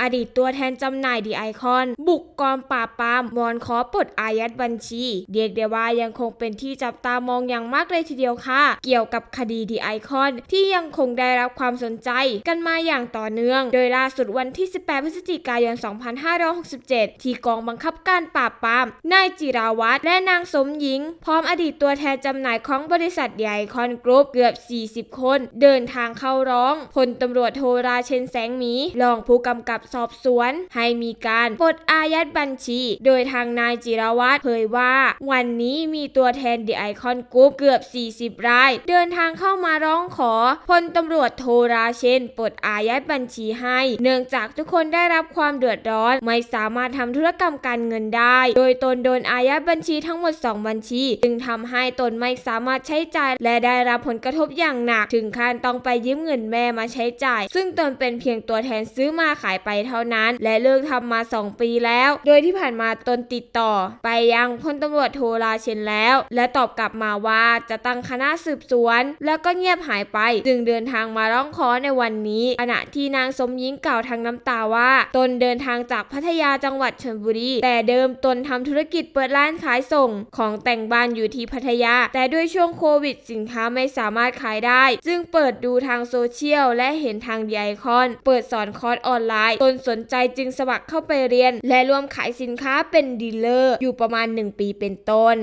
อดีตตัวแทนจำหน่ายดีไอคอนบุกกองปราบปราม มอนขอปลดอายัดบัญชี เรียกได้ว่ายังคงเป็นที่จับตามองอย่างมากเลยทีเดียวค่ะ เกี่ยวกับคดีดีไอคอนที่ยังคงได้รับความสนใจ กันมาอย่างต่อเนื่อง โดยล่าสุดวันที่ 18 พฤศจิกายน2567 ที่กองบังคับการปราบปรามนายจิราวัตรและนางสมหญิง พร้อมอดีตตัวแทนจำหน่ายของบริษัทดีไอคอนกรุ๊ปเกือบ 40 คน เดินทางเข้าร้องพลตำรวจโทราเชนแสงมีรองผู้กำกับสอบสวนให้มีการปลดอายัดบัญชีโดยทางนายจิรวัตรเผยว่า วันนี้มีตัวแทนเดอไอคอนกรุ๊ปเกือบ 40 ราย เดินทางเข้ามาร้องขอพลตำรวจโทราเชนปลดอายัดบัญชีให้ เนื่องจากทุกคนได้รับความเดือดร้อน ไม่สามารถทำธุรกรรมการเงินได้ โดยตนโดนอายัดบัญชีทั้งหมด 2 บัญชี จึงทำให้ตนไม่สามารถใช้จ่าย และได้รับผลกระทบอย่างหนักถึงขั้นต้องไปยืมเงินแม่มาใช้จ่าย ซึ่งตนเป็นเพียงตัวแทนซื้อมาขายไปเท่านั้น และเลิกทำมา 2 ปีแล้ว โดยที่ผ่านมาตนติดต่อไปยังพลตารวจโทราเชนแล้ว และตอบกลับมาว่าจะตั้งคณะสืบสวน แล้วก็เงียบหายไปจึงเดินทางมาร้องขอในวันนี้ขณะที่นางสมยิ้งกล่าวทางน้ำตาว่า ตนเดินทางจากพัทยาจังหวัดชลบุรีแต่เดิมตนทำธุรกิจเปิดร้านขายส่งของแต่งบ้านอยู่ที่พัทยาแต่ด้วยช่วงโควิดสินค้าไม่สามารถขายได้จึงเปิดดูทางโซเชียลและเห็นทางดีไอคอน เปิดสอนคอร์สออนไลน์ตนสนใจจึงสมัครเข้าไปเรียน และร่วมขายสินค้าเป็นดีลเลอร์ อยู่ประมาณ 1 ปีเป็นต้น